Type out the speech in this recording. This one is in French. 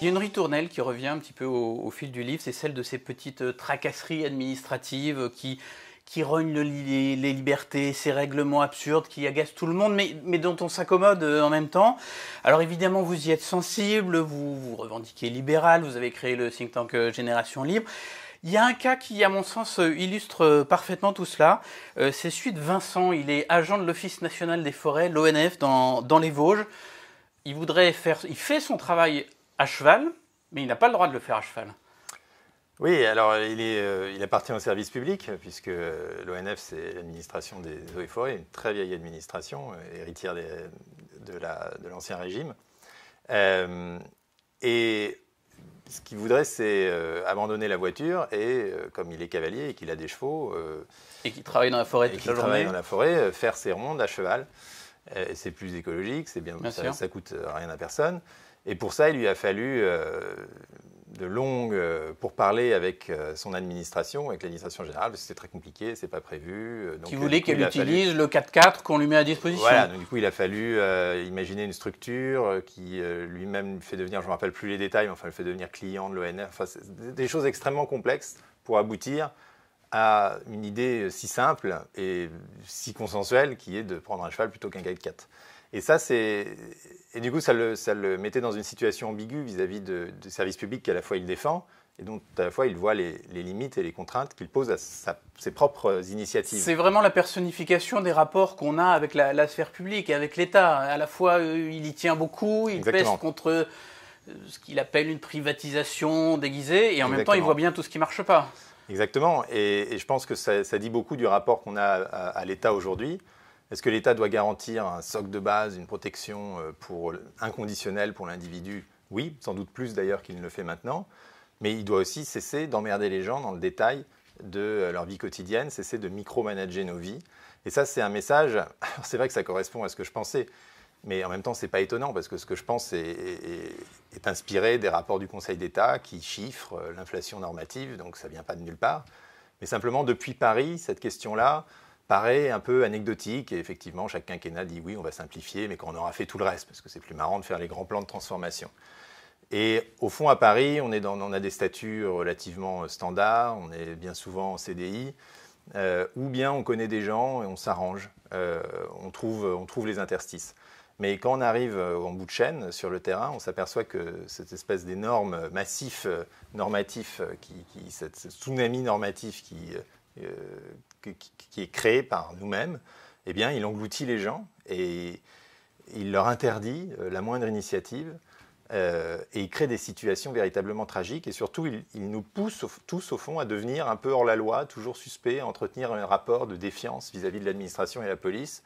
Il y a une ritournelle qui revient un petit peu au, fil du livre, c'est celle de ces petites euh, tracasseries administratives qui, qui rognent les, libertés, ces règlements absurdes qui agacent tout le monde, mais, dont on s'accommode euh, en même temps. Alors évidemment, vous y êtes sensible, vous vous revendiquez libéral, vous avez créé le think tank euh, Génération Libre. Il y a un cas qui, à mon sens, illustre parfaitement tout cela. C'est celui de Vincent. Il est agent de l'Office national des forêts, l'ONF, dans les Vosges il voudrait faire, il fait son travail à cheval, mais il n'a pas le droit de le faire à cheval. Oui, alors il, est, euh, appartient au service public, puisque euh, l'ONF, c'est l'administration des eaux et forêts, une très vieille administration, euh, héritière de l'ancien régime. et ce qu'il voudrait, c'est abandonner la voiture et, comme il est cavalier et qu'il a des chevaux, et qu'il travaille dans la forêt, toute la journée. travaille dans la forêt, faire ses rondes à cheval. Euh, c'est plus écologique, c'est bien, ça, ça, coûte euh, rien à personne. Et pour ça, il lui a fallu euh, de longues pour parler avec son administration, avec l'administration générale, parce que c'est très compliqué, c'est pas prévu. Donc, qui voulait qu'elle utilise le 4x4 qu'on lui met à disposition. Voilà, du coup, il a fallu imaginer une structure qui lui-même fait devenir, je ne me rappelle plus les détails, mais enfin, le fait devenir client de l'ONR. Enfin, des choses extrêmement complexes pour aboutir à une idée euh, si simple et euh, si consensuelle qui est de prendre un cheval plutôt qu'un guide 4. Et ça, c'est. Et du coup, ça le, ça le, mettait dans une situation ambiguë vis-à-vis de, du service public qu'à la fois il défend et dont à la fois il voit les, limites et les contraintes qu'il pose à ses propres initiatives. C'est vraiment la personnification des rapports qu'on a avec la, sphère publique et avec l'État. À la fois, euh, il y tient beaucoup, il pèse contre euh, ce qu'il appelle une privatisation déguisée, et en même temps, il voit bien tout ce qui ne marche pas. Exactement, et, je pense que ça, dit beaucoup du rapport qu'on a à, l'État aujourd'hui. Est-ce que l'État doit garantir un socle de base, une protection euh, pour, inconditionnelle pour l'individu Oui, sans doute plus d'ailleurs qu'il ne le fait maintenant, mais il doit aussi cesser d'emmerder les gens dans le détail de euh, leur vie quotidienne, cesser de micromanager nos vies. Et ça, c'est un message, c'est vrai que ça correspond à ce que je pensais, mais en même temps, ce n'est pas étonnant parce que ce que je pense est, inspiré des rapports du Conseil d'État qui chiffrent euh, l'inflation normative, donc ça ne vient pas de nulle part. Mais simplement, depuis Paris, cette question-là paraît un peu anecdotique. Et effectivement, chaque quinquennat dit oui, on va simplifier, mais qu'on aura fait tout le reste, parce que c'est plus marrant de faire les grands plans de transformation. Et au fond, à Paris, on, a des statuts relativement standards, on est bien souvent en CDI. Euh, ou bien on connaît des gens et on s'arrange, euh, on trouve les interstices. Mais quand on arrive euh, en bout de chaîne sur le terrain, on s'aperçoit que cette espèce d'énorme euh, massif euh, normatif, qui, ce tsunami normatif qui, est créé par nous-mêmes, eh bien, il engloutit les gens et il leur interdit la moindre initiative. et il crée des situations véritablement tragiques et surtout il, nous pousse tous au fond à devenir un peu hors la loi, toujours suspects, à entretenir un rapport de défiance vis-à-vis -vis de l'administration et la police.